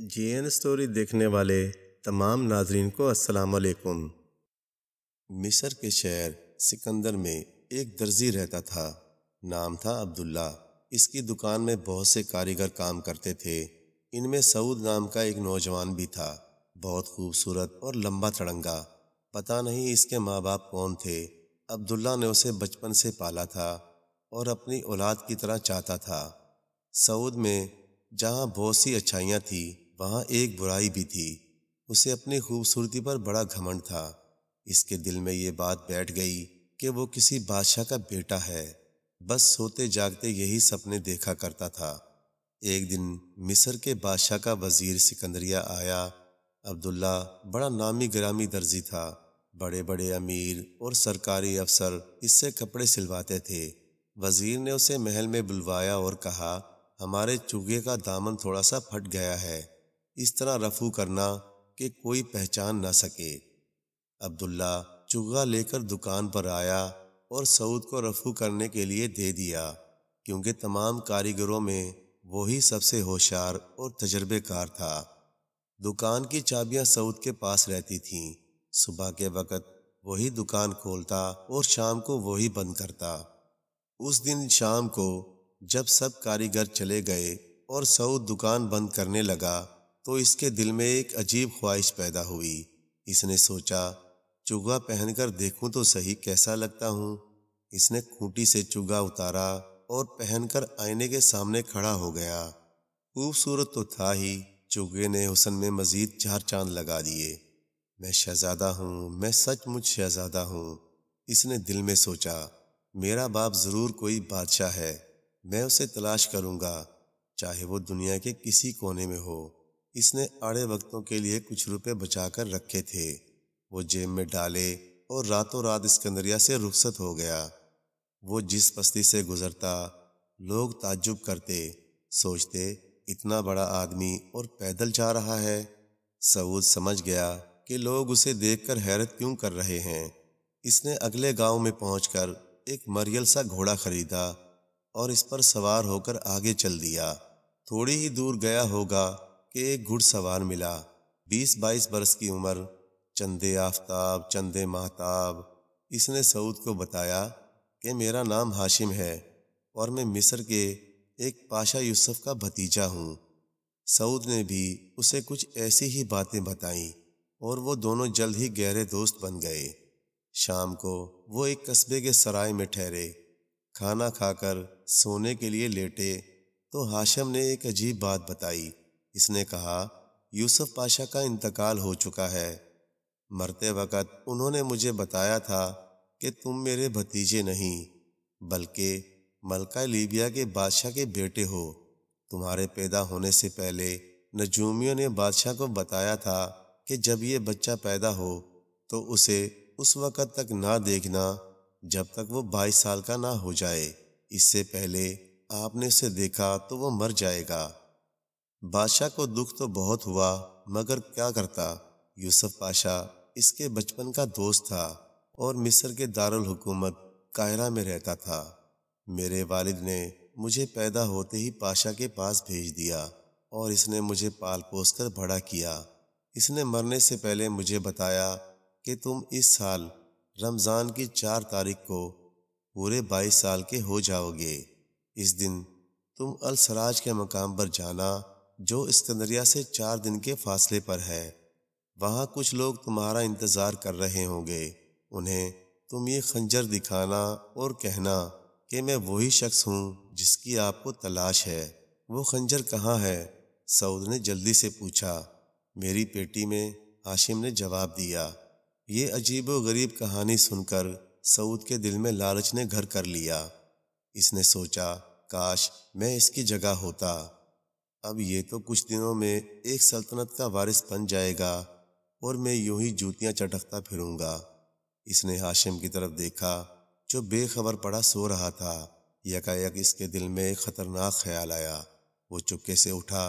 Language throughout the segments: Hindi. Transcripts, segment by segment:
जी एन स्टोरी देखने वाले तमाम नाजरन को अस्सलाम वालेकुम मिस्र के शहर सिकंदर में एक दर्जी रहता था नाम था अब्दुल्ला इसकी दुकान में बहुत से कारीगर काम करते थे इनमें सऊद नाम का एक नौजवान भी था बहुत खूबसूरत और लंबा तड़ंगा पता नहीं इसके माँ बाप कौन थे अब्दुल्ला ने उसे बचपन से पाला था और अपनी औलाद की तरह चाहता था सऊद में जहाँ बहुत सी अच्छाइयाँ थीं वहाँ एक बुराई भी थी उसे अपनी खूबसूरती पर बड़ा घमंड था इसके दिल में ये बात बैठ गई कि वो किसी बादशाह का बेटा है बस सोते जागते यही सपने देखा करता था एक दिन मिस्र के बादशाह का वजीर सिकंदरिया आया अब्दुल्ला बड़ा नामी ग्रामी दर्जी था बड़े बड़े अमीर और सरकारी अफसर इससे कपड़े सिलवाते थे वजीर ने उसे महल में बुलवाया और कहा हमारे चूगे का दामन थोड़ा सा फट गया है इस तरह रफू करना कि कोई पहचान न सके अब्दुल्ला चुगा लेकर दुकान पर आया और सऊद को रफू करने के लिए दे दिया क्योंकि तमाम कारीगरों में वही सबसे होशियार और तजर्बेकार था दुकान की चाबियां सऊद के पास रहती थीं सुबह के वक़्त वही दुकान खोलता और शाम को वही बंद करता उस दिन शाम को जब सब कारीगर चले गए और सऊद दुकान बंद करने लगा तो इसके दिल में एक अजीब ख्वाहिश पैदा हुई इसने सोचा चुगा पहनकर देखूं तो सही कैसा लगता हूँ इसने खूंटी से चुगा उतारा और पहनकर आईने के सामने खड़ा हो गया खूबसूरत तो था ही चुगे ने हुसन में मज़ीद चार चांद लगा दिए मैं शहजादा हूँ मैं सचमुच शहजादा हूँ इसने दिल में सोचा मेरा बाप ज़रूर कोई बादशाह है मैं उसे तलाश करूँगा चाहे वो दुनिया के किसी कोने में हो इसने आड़े वक्तों के लिए कुछ रुपए बचाकर रखे थे वो जेब में डाले और रातों रात इसकंदरिया से रुखसत हो गया वो जिस बस्ती से गुजरता लोग ताजुब करते सोचते इतना बड़ा आदमी और पैदल जा रहा है सऊद समझ गया कि लोग उसे देखकर हैरत क्यों कर रहे हैं इसने अगले गांव में पहुंचकर एक मरियल सा घोड़ा खरीदा और इस पर सवार होकर आगे चल दिया थोड़ी ही दूर गया होगा कि एक घुड़सवार मिला बीस बाईस बरस की उम्र चंदे आफ्ताब चंदे महताब इसने सऊद को बताया कि मेरा नाम हाशिम है और मैं मिस्र के एक पाशा यूसुफ का भतीजा हूँ सऊद ने भी उसे कुछ ऐसी ही बातें बताईं और वो दोनों जल्द ही गहरे दोस्त बन गए शाम को वो एक कस्बे के सराय में ठहरे खाना खाकर सोने के लिए लेटे तो हाशम ने एक अजीब बात बताई इसने कहा यूसुफ पाशा का इंतकाल हो चुका है मरते वक़्त उन्होंने मुझे बताया था कि तुम मेरे भतीजे नहीं बल्कि मलका लीबिया के बादशाह के बेटे हो तुम्हारे पैदा होने से पहले नजूमियों ने बादशाह को बताया था कि जब ये बच्चा पैदा हो तो उसे उस वक़्त तक ना देखना जब तक वो बाईस साल का ना हो जाए इससे पहले आपने उसे देखा तो वो मर जाएगा बादशाह को दुख तो बहुत हुआ मगर क्या करता यूसुफ पाशा इसके बचपन का दोस्त था और मिस्र के दारुल हुकूमत कायरा में रहता था मेरे वालिद ने मुझे पैदा होते ही पाशा के पास भेज दिया और इसने मुझे पाल पोस कर बड़ा किया इसने मरने से पहले मुझे बताया कि तुम इस साल रमज़ान की चार तारीख को पूरे बाईस साल के हो जाओगे इस दिन तुम अलसराज के मकाम पर जाना जो इस्कंदरिया से चार दिन के फासले पर है वहाँ कुछ लोग तुम्हारा इंतज़ार कर रहे होंगे उन्हें तुम ये खंजर दिखाना और कहना कि मैं वही शख्स हूँ जिसकी आपको तलाश है वो खंजर कहाँ है सऊद ने जल्दी से पूछा मेरी पेटी में हाशिम ने जवाब दिया ये अजीब व गरीब कहानी सुनकर सऊद के दिल में लालच ने घर कर लिया इसने सोचा काश मैं इसकी जगह होता अब ये तो कुछ दिनों में एक सल्तनत का वारिस बन जाएगा और मैं यूं ही जूतियां चटकता फिरूंगा इसने हाशिम की तरफ देखा जो बेखबर पड़ा सो रहा था यकायक इसके दिल में एक खतरनाक ख्याल आया वो चुपके से उठा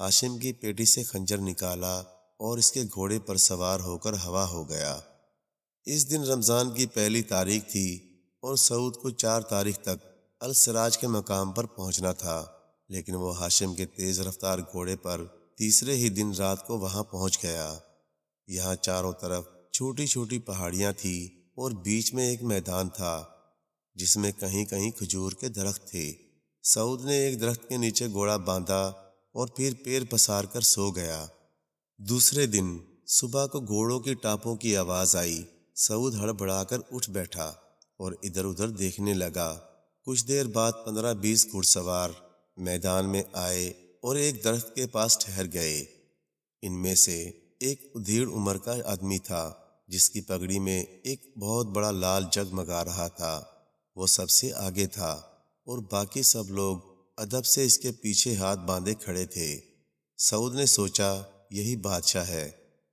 हाशिम की पेटी से खंजर निकाला और इसके घोड़े पर सवार होकर हवा हो गया इस दिन रमज़ान की पहली तारीख थी और सऊद को चार तारीख तक अलसराज के मकाम पर पहुंचना था लेकिन वो हाशिम के तेज़ रफ्तार घोड़े पर तीसरे ही दिन रात को वहां पहुंच गया यहाँ चारों तरफ छोटी छोटी पहाड़ियां थी और बीच में एक मैदान था जिसमें कहीं कहीं खजूर के दरख्त थे सऊद ने एक दरख्त के नीचे घोड़ा बांधा और फिर पैर पसार कर सो गया दूसरे दिन सुबह को घोड़ों की टापों की आवाज़ आई सऊद हड़बड़ाकर उठ बैठा और इधर उधर देखने लगा कुछ देर बाद पंद्रह बीस घुड़सवार मैदान में आए और एक दरख्त के पास ठहर गए इनमें से एक उधेड़ उम्र का आदमी था जिसकी पगड़ी में एक बहुत बड़ा लाल जगमगा रहा था वो सबसे आगे था और बाकी सब लोग अदब से इसके पीछे हाथ बांधे खड़े थे सऊद ने सोचा यही बादशाह है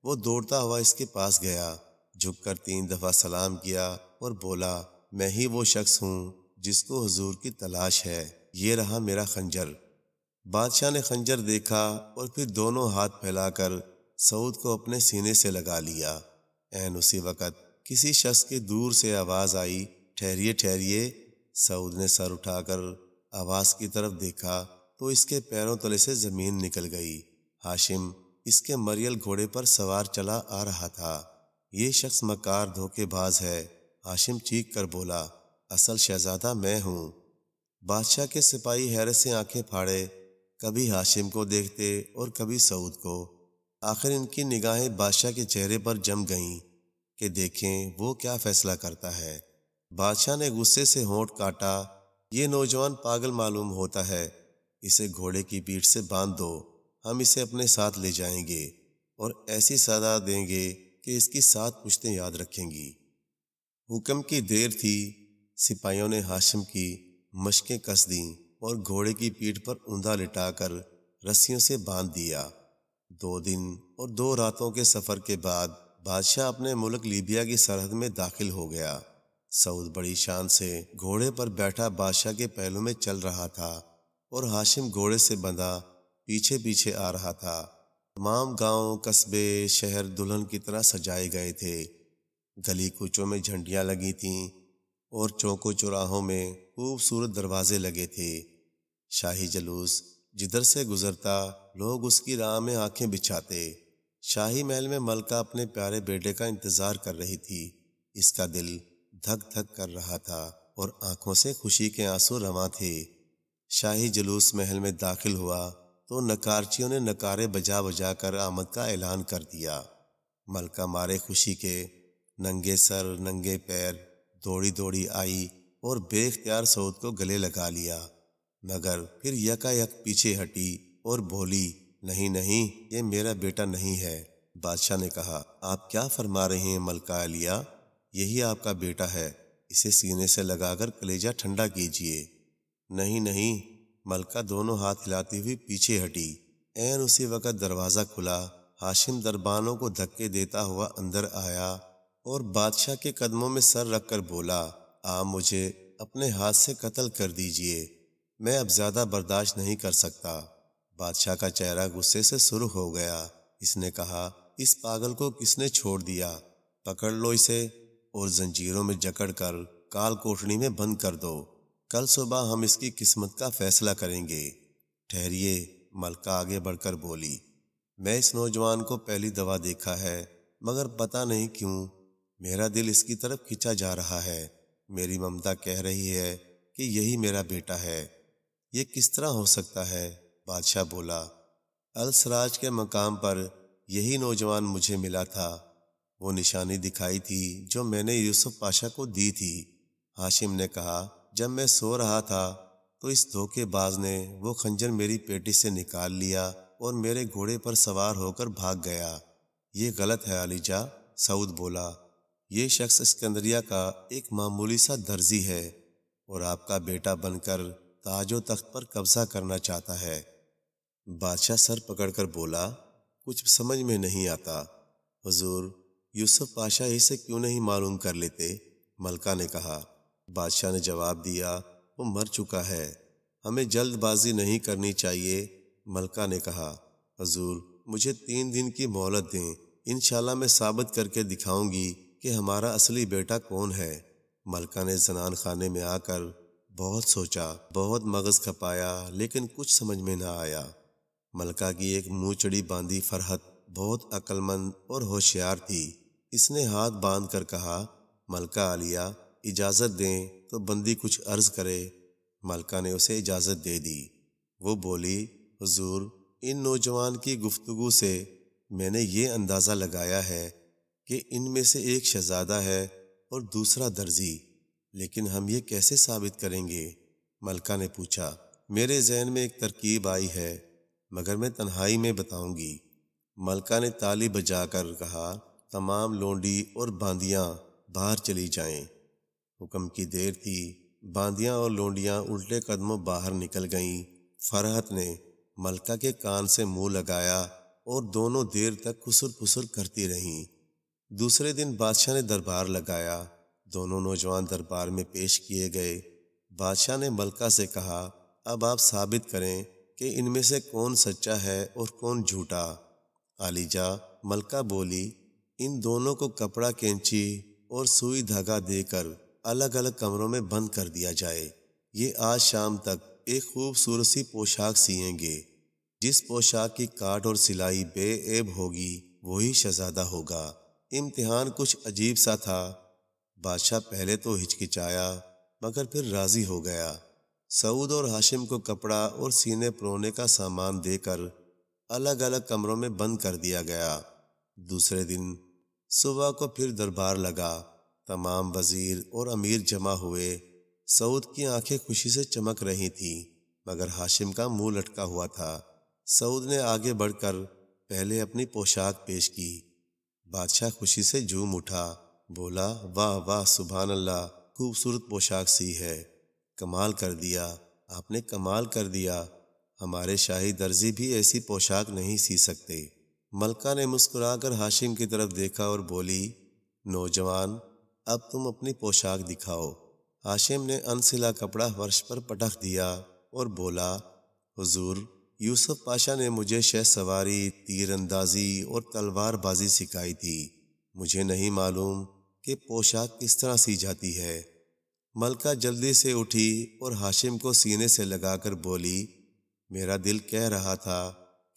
वो दौड़ता हुआ इसके पास गया झुककर तीन दफ़ा सलाम किया और बोला मैं ही वो शख्स हूँ जिसको हजूर की तलाश है ये रहा मेरा खंजर बादशाह ने खंजर देखा और फिर दोनों हाथ फैलाकर सऊद को अपने सीने से लगा लिया एन उसी वक़्त किसी शख्स की दूर से आवाज़ आई ठहरिए ठहरिए सऊद ने सर उठाकर आवाज़ की तरफ देखा तो इसके पैरों तले से ज़मीन निकल गई हाशिम इसके मरियल घोड़े पर सवार चला आ रहा था ये शख्स मकार धोखेबाज है हाशिम चीख कर बोला असल शहजादा मैं हूँ बादशाह के सिपाही हैरत से आंखें फाड़े कभी हाशिम को देखते और कभी सऊद को आखिर इनकी निगाहें बादशाह के चेहरे पर जम गईं कि देखें वो क्या फैसला करता है बादशाह ने गुस्से से होंठ काटा ये नौजवान पागल मालूम होता है इसे घोड़े की पीठ से बांध दो हम इसे अपने साथ ले जाएंगे और ऐसी सजा देंगे कि इसकी सात पुश्तें याद रखेंगी हुक्म की देर थी सिपाहियों ने हाशिम की मशकें कस दीं और घोड़े की पीठ पर ऊंधा लिटाकर रस्सियों से बांध दिया दो दिन और दो रातों के सफ़र के बाद बादशाह अपने मुल्क लीबिया की सरहद में दाखिल हो गया सऊद बड़ी शान से घोड़े पर बैठा बादशाह के पहलू में चल रहा था और हाशिम घोड़े से बंधा पीछे पीछे आ रहा था तमाम गांव, कस्बे शहर दुल्हन की तरह सजाए गए थे गली कूचों में झंडियाँ लगी थीं और चौकों चौराहों में खूबसूरत दरवाजे लगे थे शाही जलूस जिधर से गुजरता लोग उसकी राह में आंखें बिछाते शाही महल में मलका अपने प्यारे बेटे का इंतजार कर रही थी इसका दिल धक धक कर रहा था और आंखों से खुशी के आंसू रवा थे शाही जलूस महल में दाखिल हुआ तो नकारचियों ने नकारे बजा बजा कर आमद का ऐलान कर दिया मलका मारे खुशी के नंगे सर नंगे पैर दौड़ी दौड़ी आई और बेख्तियार सऊद को गले लगा लिया मगर फिर यकायक पीछे हटी और बोली नहीं नहीं ये मेरा बेटा नहीं है बादशाह ने कहा आप क्या फरमा रहे हैं मलका अलिया यही आपका बेटा है इसे सीने से लगाकर कलेजा ठंडा कीजिए नहीं नहीं मलका दोनों हाथ हिलाती हुई पीछे हटी एन उसी वक़्त दरवाज़ा खुला हाशिम दरबानों को धक्के देता हुआ अंदर आया और बादशाह के कदमों में सर रख कर बोला आप मुझे अपने हाथ से कत्ल कर दीजिए मैं अब ज़्यादा बर्दाश्त नहीं कर सकता बादशाह का चेहरा गुस्से से सुर्ख हो गया इसने कहा इस पागल को किसने छोड़ दिया पकड़ लो इसे और जंजीरों में जकड़ कर काल कोठड़ी में बंद कर दो कल सुबह हम इसकी किस्मत का फैसला करेंगे ठहरिए मलका आगे बढ़कर बोली मैं इस नौजवान को पहली दवा देखा है मगर पता नहीं क्यों मेरा दिल इसकी तरफ खिंचा जा रहा है मेरी ममता कह रही है कि यही मेरा बेटा है ये किस तरह हो सकता है बादशाह बोला अलसराज के मकाम पर यही नौजवान मुझे मिला था वो निशानी दिखाई थी जो मैंने यूसुफ पाशा को दी थी हाशिम ने कहा जब मैं सो रहा था तो इस धोखेबाज ने वो खंजर मेरी पेटी से निकाल लिया और मेरे घोड़े पर सवार होकर भाग गया ये गलत है अलीजा सऊद बोला ये शख्स स्कंदरिया का एक मामूली सा दर्जी है और आपका बेटा बनकर ताजो तख्त पर कब्जा करना चाहता है बादशाह सर पकड़कर बोला कुछ समझ में नहीं आता हुजूर यूसुफ पाशा इसे क्यों नहीं मालूम कर लेते मलका ने कहा बादशाह ने जवाब दिया वो मर चुका है हमें जल्दबाजी नहीं करनी चाहिए मलका ने कहा हजूर मुझे तीन दिन की मोहलत दें इन मैं साबित करके दिखाऊंगी कि हमारा असली बेटा कौन है मलका ने जनान खाने में आकर बहुत सोचा बहुत मगज़ खपाया लेकिन कुछ समझ में ना आया मलका की एक मुँह बांधी फरहत बहुत अक्लमंद और होशियार थी इसने हाथ बांध कर कहा मलका आलिया इजाज़त दें तो बंदी कुछ अर्ज़ करे मलका ने उसे इजाज़त दे दी वो बोली हजूर इन नौजवान की गुफ्तु से मैंने ये अंदाज़ा लगाया है कि इनमें से एक शहजादा है और दूसरा दर्जी लेकिन हम ये कैसे साबित करेंगे मलका ने पूछा मेरे जहन में एक तरकीब आई है मगर मैं तन्हाई में बताऊंगी मलका ने ताली बजाकर कहा तमाम लोंडी और बांदियाँ बाहर चली जाएं। हुक्म की देर थी बांदियाँ और लोंडियाँ उल्टे कदमों बाहर निकल गईं। फरहत ने मलका के कान से मुंह लगाया और दोनों देर तक खुसर फुसर करती रहीं दूसरे दिन बादशाह ने दरबार लगाया दोनों नौजवान दरबार में पेश किए गए बादशाह ने मलका से कहा अब आप साबित करें कि इनमें से कौन सच्चा है और कौन झूठा आलिजा मलका बोली इन दोनों को कपड़ा कैंची और सुई धागा देकर अलग अलग कमरों में बंद कर दिया जाए ये आज शाम तक एक खूबसूरत सी पोशाक सियेंगे जिस पोशाक की काट और सिलाई बेऐब होगी वही शहजादा होगा इम्तिहान कुछ अजीब सा था बादशाह पहले तो हिचकिचाया मगर फिर राजी हो गया सऊद और हाशिम को कपड़ा और सीने प्रोने का सामान देकर अलग अलग कमरों में बंद कर दिया गया दूसरे दिन सुबह को फिर दरबार लगा तमाम वजीर और अमीर जमा हुए सऊद की आंखें खुशी से चमक रही थीं मगर हाशिम का मुंह लटका हुआ था सऊद ने आगे बढ़कर पहले अपनी पोशाक पेश की बादशाह खुशी से झूम उठा बोला वाह वाह सुबह अल्लाह खूबसूरत पोशाक सी है कमाल कर दिया आपने कमाल कर दिया हमारे शाही दर्जी भी ऐसी पोशाक नहीं सी सकते मलका ने मुस्कुराकर हाशिम की तरफ देखा और बोली नौजवान अब तुम अपनी पोशाक दिखाओ हाशिम ने अनसिला कपड़ा फर्श पर पटख दिया और बोला हुजूर यूसुफ पाशा ने मुझे शह सवारी तीरंदाजी और तलवारबाजी सिखाई थी मुझे नहीं मालूम कि पोशाक किस तरह सी जाती है मलका जल्दी से उठी और हाशिम को सीने से लगाकर बोली मेरा दिल कह रहा था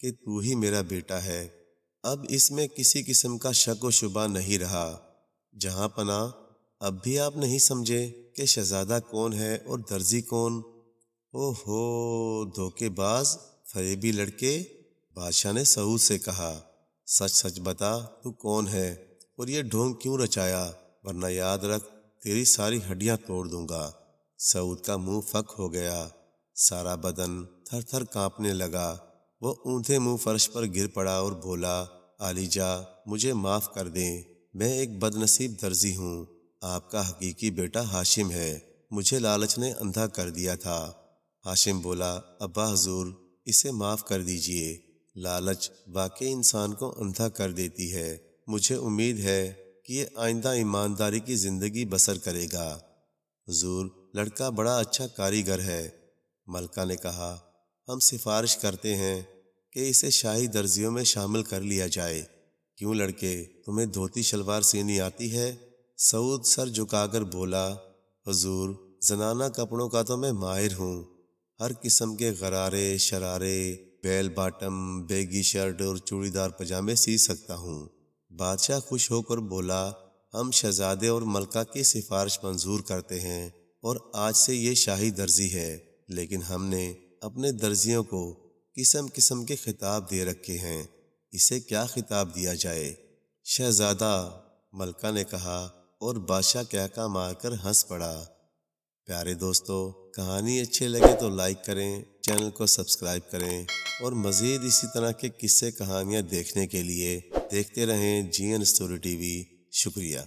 कि तू ही मेरा बेटा है अब इसमें किसी किस्म का शक व शुबा नहीं रहा जहाँ पना अब भी आप नहीं समझे कि शहजादा कौन है और दर्जी कौन ओहो धोखेबाज फरेबी लड़के बादशाह ने सऊद से कहा सच सच बता तू कौन है और ये ढोंग क्यों रचाया वरना याद रख तेरी सारी हड्डियां तोड़ दूंगा सऊद का मुंह फक हो गया सारा बदन थर थर कांपने लगा वो ऊंधे मुंह फर्श पर गिर पड़ा और बोला आलीजा मुझे माफ़ कर दें मैं एक बदनसीब दर्जी हूँ आपका हकीकी बेटा हाशिम है मुझे लालच ने अंधा कर दिया था हाशिम बोला अब्बा हजूर इसे माफ़ कर दीजिए लालच वाकई इंसान को अंधा कर देती है मुझे उम्मीद है कि ये आइंदा ईमानदारी की ज़िंदगी बसर करेगा जूर लड़का बड़ा अच्छा कारीगर है मलका ने कहा हम सिफारिश करते हैं कि इसे शाही दर्जियों में शामिल कर लिया जाए क्यों लड़के तुम्हें धोती शलवार सीनी आती है सऊद सर झुकाकर बोला हजूर जनाना कपड़ों का तो मैं माहिर हूँ हर किस्म के गरारे शरारे बेल बाटम बेगी शर्ट और चूड़ीदार पजामे सी सकता हूँ बादशाह खुश होकर बोला हम शहजादे और मलका की सिफारिश मंजूर करते हैं और आज से ये शाही दर्जी है लेकिन हमने अपने दर्जियों को किस्म किस्म के खिताब दे रखे हैं इसे क्या खिताब दिया जाए शहजादा मलका ने कहा और बादशाह क्या का मारकर हंस पड़ा प्यारे दोस्तों कहानी अच्छी लगे तो लाइक करें चैनल को सब्सक्राइब करें और मज़ीद इसी तरह के किस्से कहानियाँ देखने के लिए देखते रहें जी एन स्टोरी टीवी शुक्रिया